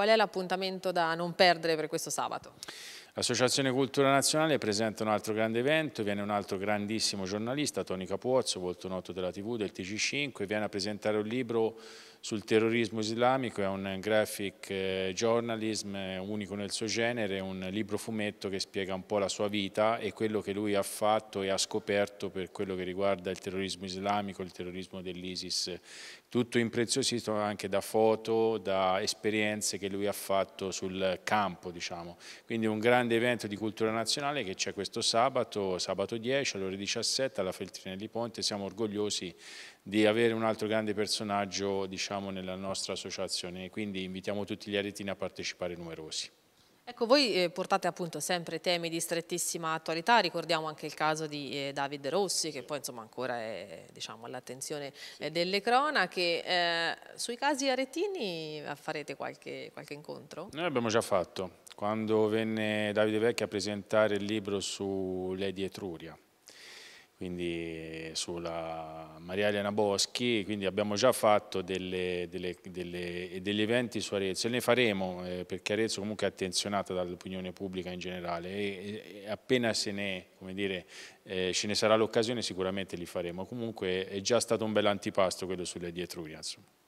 Qual è l'appuntamento da non perdere per questo sabato? L'Associazione Cultura Nazionale presenta un altro grande evento, viene un altro grandissimo giornalista, Tony Capuozzo, molto noto della TV, del TG5, viene a presentare un libro sul terrorismo islamico, è un graphic eh, journalism unico nel suo genere, un libro fumetto che spiega un po' la sua vita e quello che lui ha fatto e ha scoperto per quello che riguarda il terrorismo islamico, il terrorismo dell'ISIS, tutto impreziosito anche da foto, da esperienze che lui ha fatto sul campo, diciamo. Quindi un grande grande evento di cultura nazionale che c'è questo sabato, sabato 10 alle ore 17 alla Feltrinelli Ponte, siamo orgogliosi di avere un altro grande personaggio diciamo, nella nostra associazione, quindi invitiamo tutti gli aretini a partecipare numerosi. Ecco, voi eh, portate appunto sempre temi di strettissima attualità, ricordiamo anche il caso di eh, Davide Rossi che poi insomma ancora è diciamo, all'attenzione eh, delle cronache. Eh, sui casi aretini farete qualche, qualche incontro? Noi abbiamo già fatto, quando venne Davide Vecchi a presentare il libro su Lady Etruria, quindi sulla Maria Elena Boschi, quindi abbiamo già fatto delle, delle, delle, degli eventi su Arezzo e ne faremo eh, perché Arezzo comunque è attenzionata dall'opinione pubblica in generale e, e appena se ne, dire, eh, ce ne sarà l'occasione sicuramente li faremo, comunque è già stato un bel antipasto quello sulle dietruria. Insomma.